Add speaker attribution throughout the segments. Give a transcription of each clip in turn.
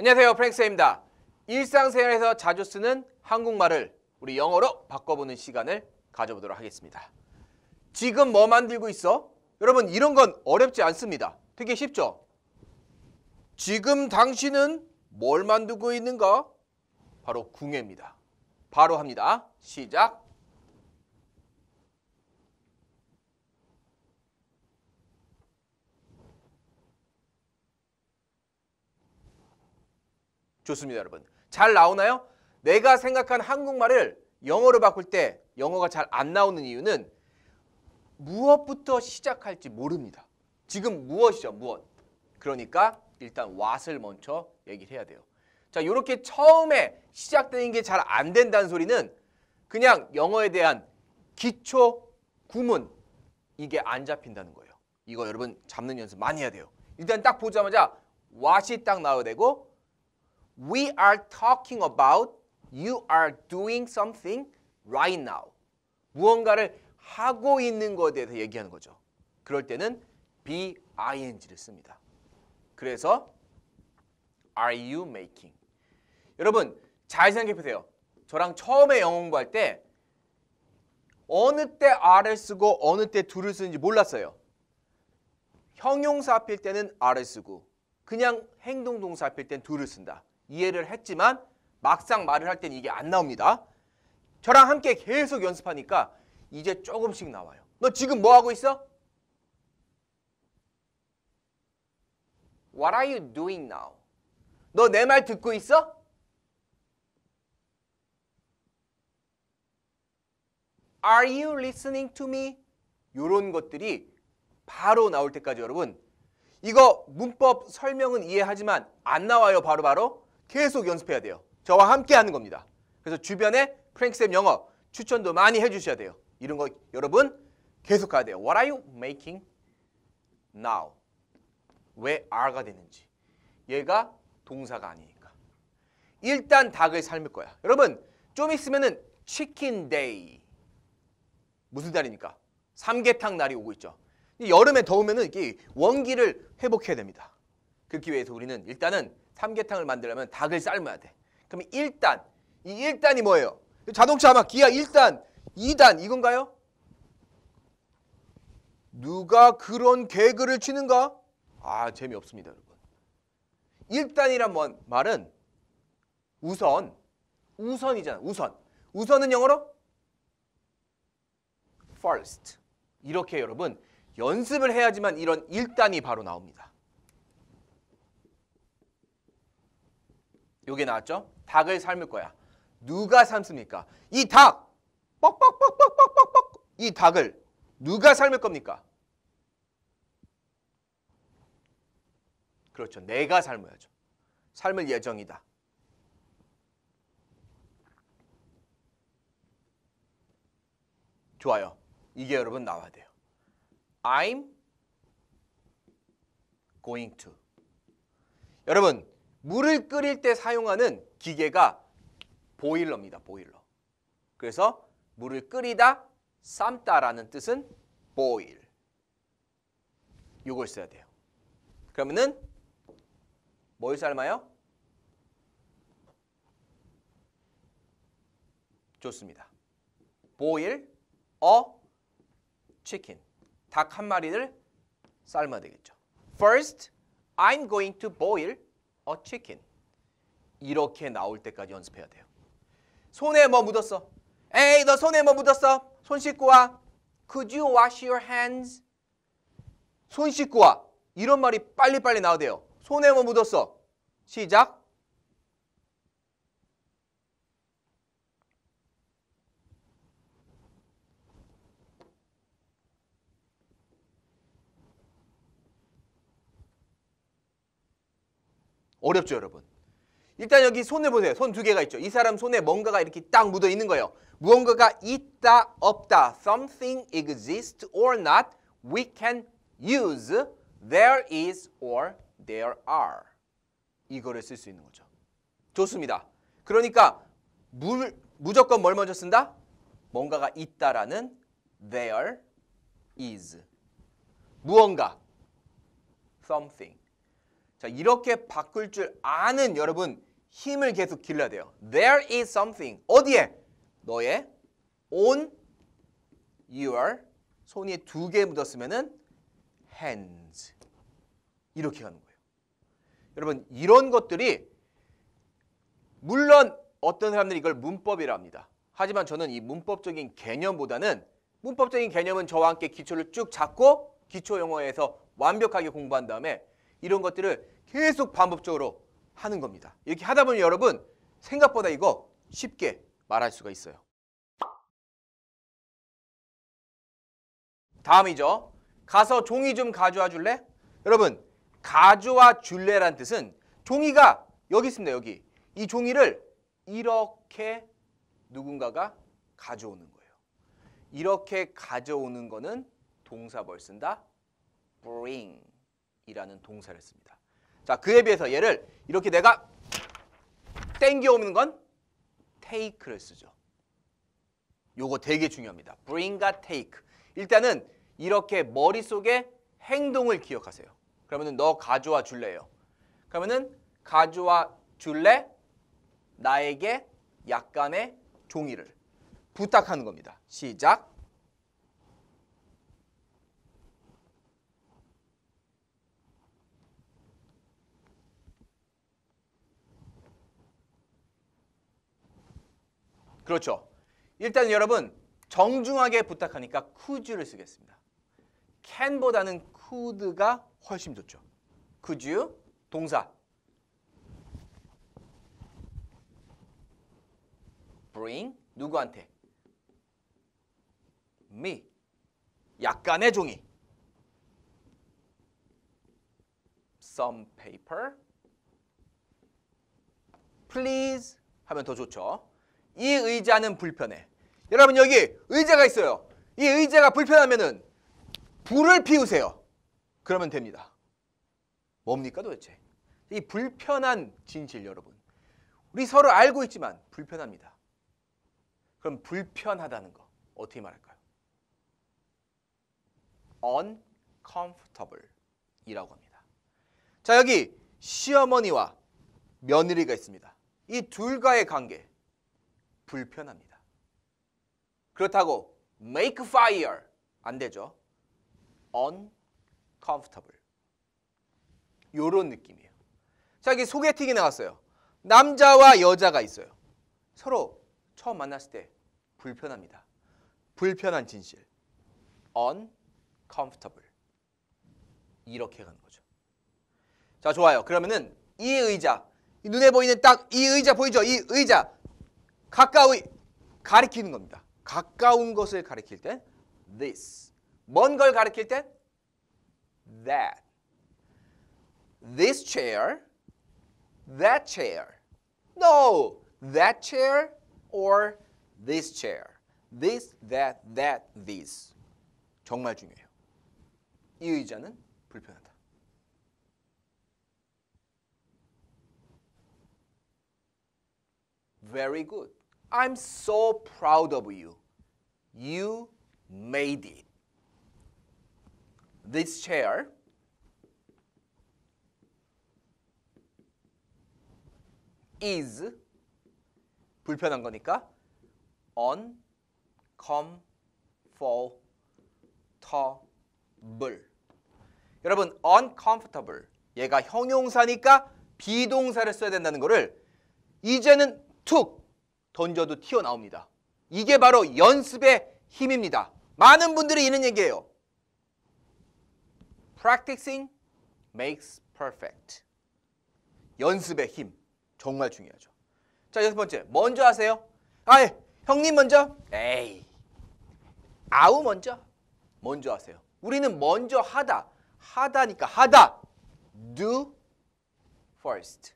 Speaker 1: 안녕하세요 프랭스입니다 일상생활에서 자주 쓰는 한국말을 우리 영어로 바꿔보는 시간을 가져보도록 하겠습니다 지금 뭐 만들고 있어? 여러분 이런 건 어렵지 않습니다 되게 쉽죠? 지금 당신은 뭘 만들고 있는가? 바로 궁예입니다 바로 합니다 시작 좋습니다, 여러분. 잘 나오나요? 내가 생각한 한국말을 영어로 바꿀 때 영어가 잘 안 나오는 이유는 무엇부터 시작할지 모릅니다. 지금 무엇이죠, 무엇. 그러니까 일단 what을 먼저 얘기를 해야 돼요. 자, 이렇게 처음에 시작되는 게 잘 안 된다는 소리는 그냥 영어에 대한 기초 구문 이게 안 잡힌다는 거예요. 이거 여러분 잡는 연습 많이 해야 돼요. 일단 딱 보자마자 what이 딱 나와야 되고 We are talking about you are doing something right now. 무언가를 하고 있는 것에 대해서 얘기하는 거죠. 그럴 때는 be ing를 씁니다. 그래서 are you making? 여러분 잘 생각해 보세요. 저랑 처음에 영어 공부할 때 어느 때 a r e 쓰고 어느 때 do를 쓰는지 몰랐어요. 형용사 필 때는 a r e 쓰고 그냥 행동동사 필 때는 do를 쓴다. 이해를 했지만 막상 말을 할 땐 이게 안 나옵니다. 저랑 함께 계속 연습하니까 이제 조금씩 나와요. 너 지금 뭐 하고 있어? What are you doing now? 너 내 말 듣고 있어? Are you listening to me? 이런 것들이 바로 나올 때까지 여러분 이거 문법 설명은 이해하지만 안 나와요 바로바로 바로. 계속 연습해야 돼요. 저와 함께 하는 겁니다. 그래서 주변에 프랭크쌤 영어 추천도 많이 해주셔야 돼요. 이런 거 여러분 계속 가야 돼요. What are you making now? 왜 are가 되는지. 얘가 동사가 아니니까. 일단 닭을 삶을 거야. 여러분 좀 있으면은 치킨 데이. 무슨 달이니까 삼계탕 날이 오고 있죠. 여름에 더우면은 원기를 회복해야 됩니다. 그 기회에서 우리는 일단은 삼계탕을 만들려면 닭을 삶아야 돼. 그러면 1단. 이 1단이 뭐예요? 자동차 아 기아 1단, 2단 이건가요? 누가 그런 개그를 치는가? 아, 재미없습니다, 여러분. 1단이란 뭔 뭐, 말은 우선 우선이잖아. 우선. 우선은 영어로 first. 이렇게 여러분 연습을 해야지만 이런 1단이 바로 나옵니다. 요게 나왔죠? 닭을 삶을 거야. 누가 삶습니까? 이 닭! 뻑뻑뻑뻑뻑뻑뻑! 이 닭을 누가 삶을 겁니까? 그렇죠. 내가 삶아야죠. 삶을 예정이다. 좋아요. 이게 여러분 나와야 돼요. I'm going to. 여러분 물을 끓일 때 사용하는 기계가 보일러입니다. 보일러. 그래서 물을 끓이다, 삶다라는 뜻은 보일. 이걸 써야 돼요. 그러면은 뭘 삶아요? 좋습니다. boil a chicken. 닭한 마리를 삶아야 되겠죠. First, I'm going to boil a 어, chicken. 이렇게 나올 때까지 연습해야 돼요. 손에 뭐 묻었어? 에이 너 손에 뭐 묻었어? 손 씻고 와. Could you wash your hands? 손 씻고 와. 이런 말이 빨리빨리 나와야 돼요. 손에 뭐 묻었어? 시작. 어렵죠 여러분. 일단 여기 손을 보세요. 손 두 개가 있죠. 이 사람 손에 뭔가가 이렇게 딱 묻어 있는 거예요. 무언가가 있다 없다 something exists or not we can use there is or there are 이거를 쓸 수 있는 거죠. 좋습니다. 그러니까 물, 무조건 뭘 먼저 쓴다? 뭔가가 있다라는 there is 무언가 something 자, 이렇게 바꿀 줄 아는 여러분 힘을 계속 길러야 돼요. There is something. 어디에? 너의 on your 손이 두 개 묻었으면은 hands. 이렇게 하는 거예요. 여러분 이런 것들이 물론 어떤 사람들이 이걸 문법이라 합니다. 하지만 저는 이 문법적인 개념보다는 문법적인 개념은 저와 함께 기초를 쭉 잡고 기초 영어에서 완벽하게 공부한 다음에 이런 것들을 계속 반복적으로 하는 겁니다. 이렇게 하다 보면 여러분 생각보다 이거 쉽게 말할 수가 있어요. 다음이죠. 가서 종이 좀 가져와 줄래? 여러분 가져와 줄래란 뜻은 종이가 여기 있습니다. 여기. 이 종이를 이렇게 누군가가 가져오는 거예요. 이렇게 가져오는 거는 동사 벌 쓴다. bring. 이라는 동사를 씁니다. 자, 그에 비해서 얘를 이렇게 내가 땡겨오는 건 take를 쓰죠. 요거 되게 중요합니다. bring과 take. 일단은 이렇게 머릿속에 행동을 기억하세요. 그러면은 너 가져와 줄래요. 그러면은 가져와 줄래? 나에게 약간의 종이를 부탁하는 겁니다. 시작. 그렇죠. 일단 여러분 정중하게 부탁하니까 could를 쓰겠습니다. can보다는 could가 훨씬 좋죠. could you 동사 bring 누구한테 me 약간의 종이 some paper please 하면 더 좋죠. 이 의자는 불편해. 여러분 여기 의자가 있어요. 이 의자가 불편하면은 불을 피우세요. 그러면 됩니다. 뭡니까 도대체? 이 불편한 진실 여러분. 우리 서로 알고 있지만 불편합니다. 그럼 불편하다는 거 어떻게 말할까요? uncomfortable 이라고 합니다. 자 여기 시어머니와 며느리가 있습니다. 이 둘과의 관계 불편합니다. 그렇다고 make fire 안 되죠. uncomfortable. 요런 느낌이에요. 자, 이게 소개팅이 나왔어요. 남자와 여자가 있어요. 서로 처음 만났을 때 불편합니다. 불편한 진실. uncomfortable. 이렇게 가는 거죠. 자, 좋아요. 그러면은 이 의자, 눈에 보이는 딱 이 의자 보이죠? 이 의자. 가까이 가리키는 겁니다. 가까운 것을 가리킬 땐 this. 먼 걸 가리킬 땐 that. This chair, that chair. No, that chair or this chair. This, that, that, this. 정말 중요해요. 이 의자는 불편하다. Very good. I'm so proud of you. You made it. This chair is 불편한 거니까 uncomfortable. 여러분 uncomfortable 얘가 형용사니까 비동사를 써야 된다는 거를 이제는 툭 던져도 튀어나옵니다. 이게 바로 연습의 힘입니다. 많은 분들이 이런 얘기예요. Practicing makes perfect. 연습의 힘 정말 중요하죠. 자 여섯 번째 먼저 하세요. 아 예. 형님 먼저. 에이. 아우 먼저. 먼저 하세요. 우리는 먼저 하다. 하다니까 하다. Do first.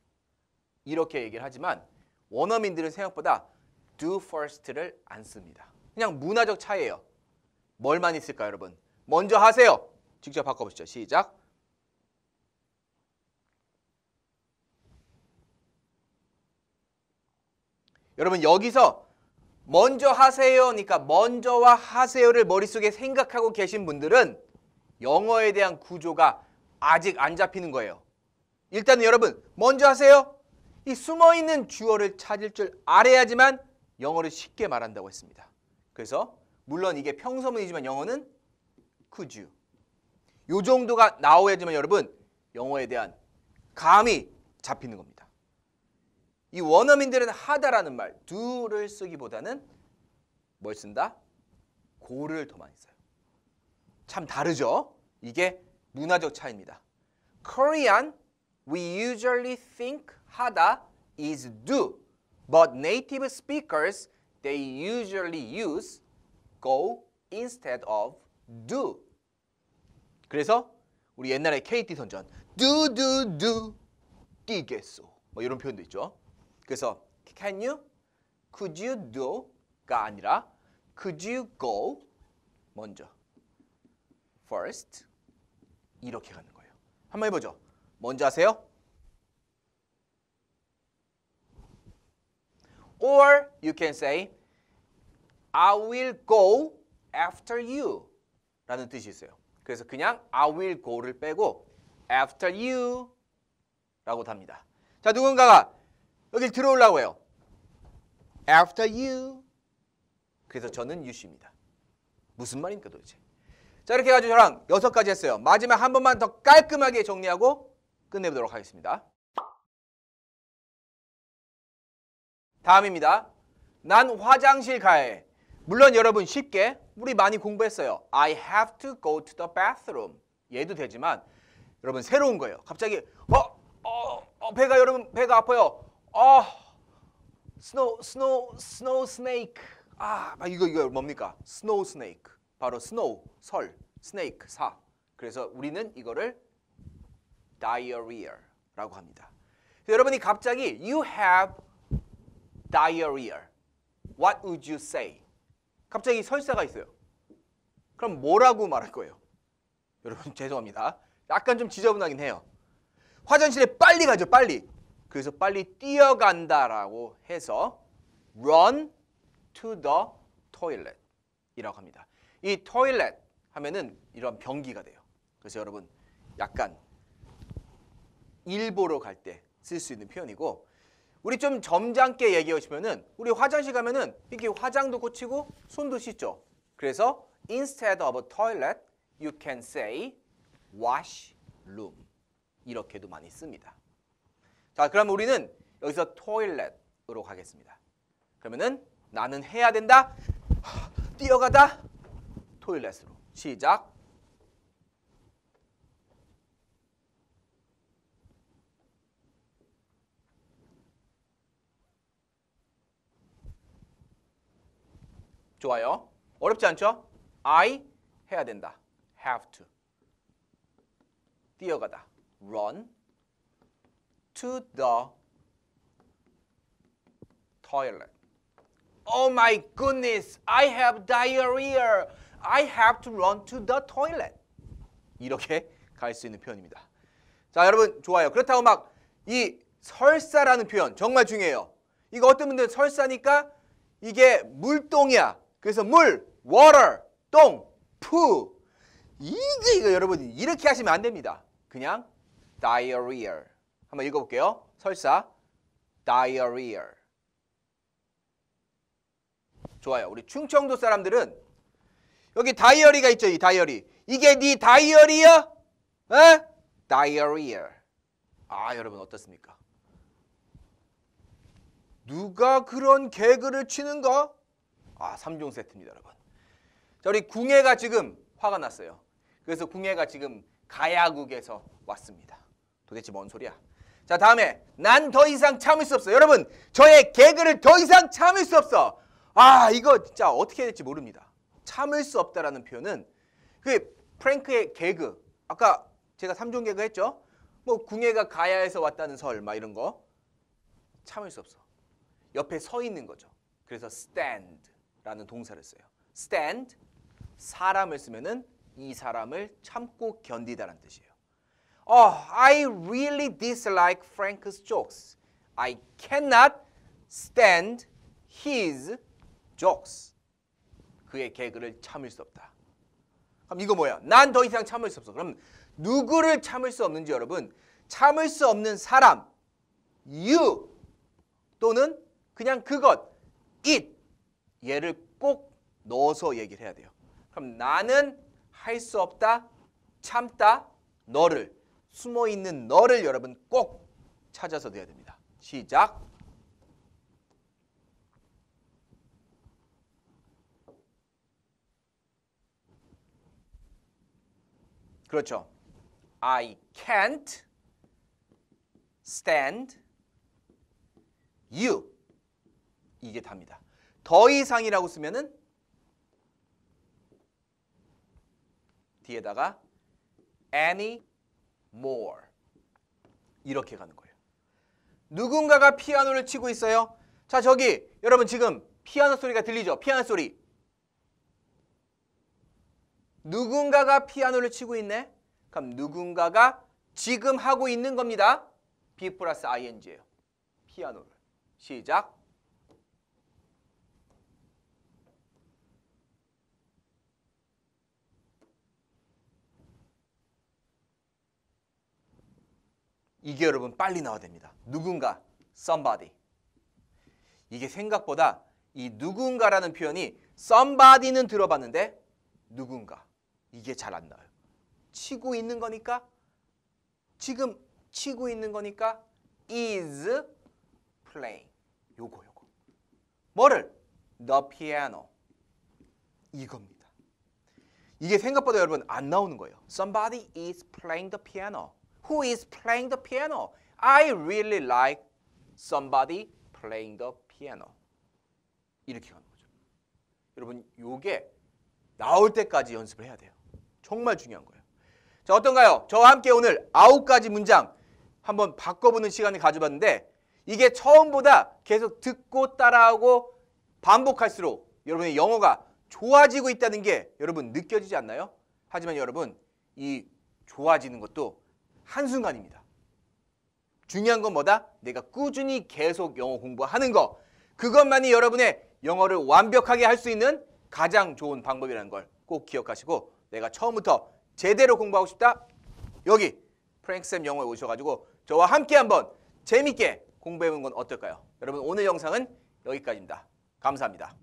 Speaker 1: 이렇게 얘기를 하지만 원어민들은 생각보다 do first를 안 씁니다. 그냥 문화적 차이예요. 뭘 많이 쓸까요, 여러분? 먼저 하세요. 직접 바꿔보시죠. 시작. 여러분 여기서 먼저 하세요니까 먼저와 하세요를 머릿속에 생각하고 계신 분들은 영어에 대한 구조가 아직 안 잡히는 거예요. 일단은 여러분 먼저 하세요. 이 숨어있는 주어를 찾을 줄 알아야지만 영어를 쉽게 말한다고 했습니다. 그래서 물론 이게 평소문이지만 영어는 could you. 요 정도가 나와야지만 여러분 영어에 대한 감이 잡히는 겁니다. 이 원어민들은 하다라는 말 do를 쓰기보다는 뭘 쓴다? 고를 더 많이 써요. 참 다르죠? 이게 문화적 차이입니다. Korean, we usually think 하다 is do. But native speakers, they usually use go instead of do. 그래서 우리 옛날에 KT 선전 do do do 뛰겠소 뭐 이런 표현도 있죠. 그래서 can you, could you do가 아니라 could you go 먼저 first 이렇게 가는 거예요. 한번 해보죠. 먼저 하세요. Or you can say I will go after you 라는 뜻이 있어요. 그래서 그냥 I will go를 빼고 after you 라고 답니다. 자 누군가가 여기 들어오려고 해요. After you 그래서 저는 유씨입니다. 무슨 말입니까 도대체. 자 이렇게 해가지고 저랑 여섯 가지 했어요. 마지막 한 번만 더 깔끔하게 정리하고 끝내보도록 하겠습니다. 다음입니다. 난 화장실 가해. 물론 여러분 쉽게 우리 많이 공부했어요. I have to go to the bathroom. 얘도 되지만 여러분 새로운 거예요. 갑자기 어, 어, 어 배가 여러분 배가 아파요. 어, 스노우 스노우 스노우 스네이크. 아, 막 이거 이거 뭡니까? 스노우 스네이크. 바로 스노우 설 스네이크 사. 그래서 우리는 이거를 diarrhea라고 합니다. 여러분이 갑자기 you have diarrhea. What would you say? 갑자기 설사가 있어요. 그럼 뭐라고 말할 거예요? 여러분 죄송합니다. 약간 좀 지저분하긴 해요. 화장실에 빨리 가죠, 빨리. 그래서 빨리 뛰어간다라고 해서 run to the toilet 이라고 합니다. 이 toilet 하면은 이런 변기가 돼요. 그래서 여러분 약간 일보러 갈 때 쓸 수 있는 표현이고 우리 좀 점잖게 얘기하시면은 우리 화장실 가면은 이렇게 화장도 고치고 손도 씻죠. 그래서 instead of a toilet, you can say wash room 이렇게도 많이 씁니다. 자, 그럼 우리는 여기서 toilet으로 가겠습니다. 그러면은 나는 해야 된다. 뛰어가다. toilet으로. 시작. 좋아요. 어렵지 않죠? I 해야 된다. have to. 뛰어가다. run to the toilet. Oh my goodness, I have diarrhea. I have to run to the toilet. 이렇게 갈 수 있는 표현입니다. 자, 여러분 좋아요. 그렇다고 막 이 설사라는 표현 정말 중요해요. 이거 어떤 분들 설사니까 이게 물동이야. 그래서 물, water, 똥, poo. 이게 이거 여러분 이렇게 하시면 안 됩니다. 그냥 diarrhea. 한번 읽어볼게요. 설사 diarrhea. 좋아요. 우리 충청도 사람들은 여기 다이어리가 있죠. 이 다이어리. 이게 네 다이어리야? 에? 다이어리아. 아, 여러분 어떻습니까? 누가 그런 개그를 치는가? 아, 3종 세트입니다, 여러분. 자, 우리 궁예가 지금 화가 났어요. 그래서 궁예가 지금 가야국에서 왔습니다. 도대체 뭔 소리야? 자, 다음에 난 더 이상 참을 수 없어. 여러분, 저의 개그를 더 이상 참을 수 없어. 아, 이거 진짜 어떻게 해야 될지 모릅니다. 참을 수 없다라는 표현은 그 프랭크의 개그. 아까 제가 3종 개그 했죠? 뭐 궁예가 가야에서 왔다는 설, 막 이런 거. 참을 수 없어. 옆에 서 있는 거죠. 그래서 stand. 라는 동사를 써요. stand, 사람을 쓰면은 이 사람을 참고 견디다라는 뜻이에요. Oh, I really dislike Frank's jokes. I cannot stand his jokes. 그의 개그를 참을 수 없다. 그럼 이거 뭐야? 난 더 이상 참을 수 없어. 그럼 누구를 참을 수 없는지 여러분 참을 수 없는 사람 you 또는 그냥 그것 it 얘를 꼭 넣어서 얘기를 해야 돼요. 그럼 나는 할 수 없다, 참다, 너를 숨어 있는 너를 여러분 꼭 찾아서 내야 됩니다. 시작. 그렇죠. I can't stand you. 이게 답니다. 더 이상이라고 쓰면은 뒤에다가 any more 이렇게 가는 거예요. 누군가가 피아노를 치고 있어요. 자 저기 여러분 지금 피아노 소리가 들리죠? 피아노 소리. 누군가가 피아노를 치고 있네? 그럼 누군가가 지금 하고 있는 겁니다. B 플러스 ING예요. 피아노를. 시작. 이게 여러분 빨리 나와야 됩니다. 누군가, somebody. 이게 생각보다 이 누군가라는 표현이 somebody는 들어봤는데 누군가 이게 잘 안 나와요. 치고 있는 거니까 지금 치고 있는 거니까 is playing 요거 요거 뭐를? the piano 이겁니다. 이게 생각보다 여러분 안 나오는 거예요. Somebody is playing the piano. who is playing the piano? I really like somebody playing the piano. 이렇게 가는 거죠. 여러분, 요게 나올 때까지 연습을 해야 돼요. 정말 중요한 거예요. 자, 어떤가요? 저와 함께 오늘 아홉 가지 문장 한번 바꿔보는 시간을 가져봤는데 이게 처음보다 계속 듣고 따라하고 반복할수록 여러분의 영어가 좋아지고 있다는 게 여러분 느껴지지 않나요? 하지만 여러분 이 좋아지는 것도 한순간입니다. 중요한 건 뭐다? 내가 꾸준히 계속 영어 공부하는 거. 그것만이 여러분의 영어를 완벽하게 할 수 있는 가장 좋은 방법이라는 걸 꼭 기억하시고 내가 처음부터 제대로 공부하고 싶다? 여기 프랭크쌤 영어에 오셔가지고 저와 함께 한번 재밌게 공부해보는 건 어떨까요? 여러분 오늘 영상은 여기까지입니다. 감사합니다.